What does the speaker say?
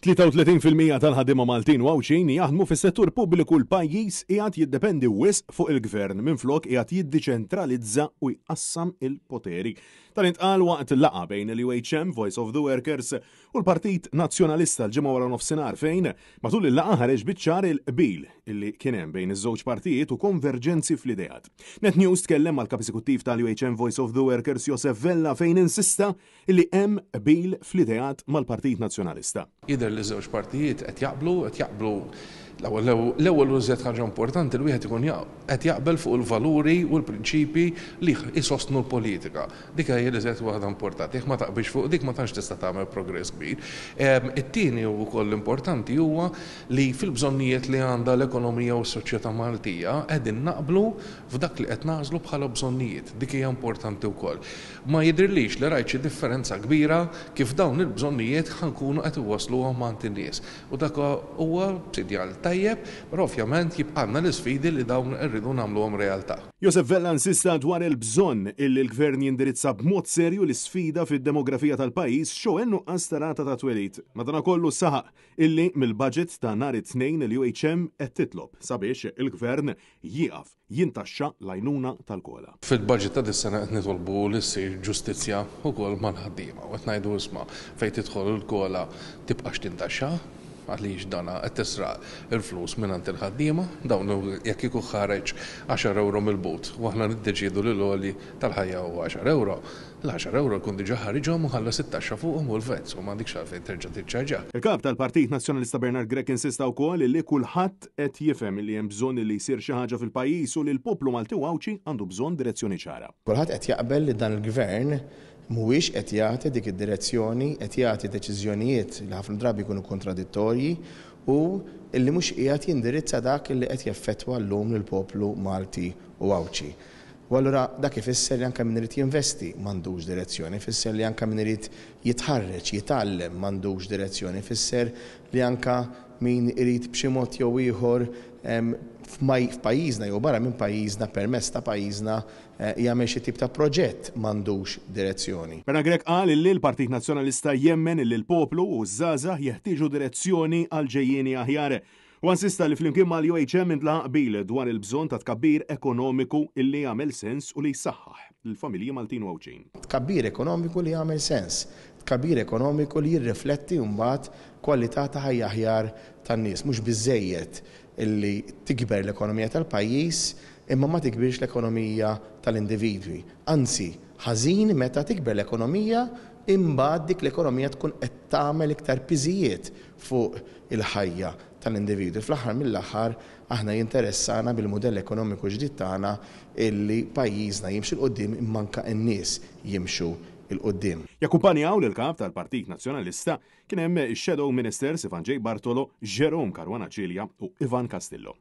33% tal-ħadima Maltin wawxin jaħdmu fis-settur pubbliku l-pajjiż qiegħed jiddependi wisq fuq il-gvern minflok qiegħed jiddiċentralizza u jqassam il-poteri. tal għal waqt laqa bejn il-UHM, Voice of the Workers, u l-Partit Nazzjonalista l-ġimgħa wara nofsinhar fejn matul il-laqa ħareġ biċċar il-qbil illi kien hemm bejn iż-żewġ partijiet u konverġenzi fl-ideat. Net News tkellem mal-kap tal-UHM Voice of the Workers Josef Vella fejn insista illi hemm bil fl-ideat mal-Partit Nazzjonalista jidher li zewġ partijiet qed jaqblu, qed jaqblu L-ewwel użjed ħaġa importanti li wieħed ikun qed jaqbel fuq il-valuri u l-prinċipi li jsostnu l-politika. Dik hija li waħda importanti. Jekk ma taqbix fuq dik ma tantx tista' tagħmel progress kbir. It-tieni wkoll importanti huwa li fil-bżonnijiet li għandha l-ekonomija u s-soċjetà Maltija qegħdin naqblu f'dak li qed nagħżlu bħala bżonnijiet. Dik hija importanti wkoll. Ma jidhirlix li rajt xi differenza kbira kif dawn il-bżonnijiet ħankunu qed iwasluhom mant nies U dak huwa sidjal ta' tajjeb, pero ovvjament jibqanna l-sfidi li dawn irridu nagħmluhom realtà. Josef Vella insista dwar il-bżonn illi l-gvern jindirizza b'mod serju l-sfida fid-demografija tal-pajjiż xo ennu qastarata ta' twelit. Madanakollu saħaq illi mill-budget ta' nhar it-tnejn il-UHM qed titlob sabiex il-gvern jieqaf jintaxxa lajnuna tal-kola. Fil-budget ta' dis-sena qed nitolbu li ssir ġustizzja ukoll mal-ħaddiema u qed ngħidu isma' fejn tidħol il-kola tibqax tintaxxa għaliex dana qed tisra il-flus minn għand il-ħaddiema, dawn jekk ikun ħareġ 10 euro mill-but, u għahna niddeċiedu li l-għoli tal-ħajja u 10 euro, l-10 euro kun diġa ħarġhom u għalla 16 fuqhom u l-vezz u m'għandikx għalfejn terġa' tiċċarġa. Il-kap tal-Partit Nazzjonalista Bernard Grek insista wkoll li kulħadd qed jifhem li hemm bżonn li jsir xi ħaġa fil-pajjiż u li l-poplu Malti għawċi għandu bżonn direzzjoni ċara. Kulħadd qed jaqbel li dan il-gvern mhuwiex qed jagħti dik id-direzzjoni, qed jagħti deċiżjonijiet li ħafna drabi jkunu kontradittorji u illi mhux qiegħed jindirizza dak illi qed jaffettwa llum lill poplu Malti u Awċi. U allura dak ifisser li anke min irid jinvesti m'għandux direzzjoni, ifisser li anke min irid jitħarreġ, jitgħallem m'għandux direzzjoni, ifisser li anke min irid b'xi mod jew ieħor f'pajjiżna jew barra minn pajjiżna permess ta' pajjiżna eh, jagħmel xi tip ta' proġett m'għandux direzzjoni. Pera Grek qal li l-Partit Nazzjonalista jemmen li l-poplu u żgħażagħ jeħtieġu direzzjoni għal ġejjieni aħjar. Wansista li flimkien mal UHM intlaq bil dwar il-bżon ta' tkabbir ekonomiku illi jagħmel sens u li jsaħħaħ l-familji Maltin u Tkabbir ekonomiku li jagħmel sens, tkabbir ekonomiku li jirrifletti mbagħad kwalità ta' ħajja aħjar tan-nies, mhux biżejjed illi tikber l-ekonomija tal-pajjiż imma ma tikbirx l-ekonomija tal-individwi. Anzi, ħażin meta tikber l-ekonomija imbagħad dik l-ekonomija tkun qed tagħmel iktar piżijiet fuq il-ħajja tal-individwi. Fl-aħħar mill-aħħar aħna jinteressana bil mudell ekonomiku ġdid tagħna illi pajjiżna jimxi l imma anke n-nies jimxu il-qoddim. Jakkumpanjaw l kap tal-Partit Nazzjonalista kien hemm ix-Shadow Minister Sifanġej Bartolo, Jerome Karwana Ċilja u Ivan Castillo.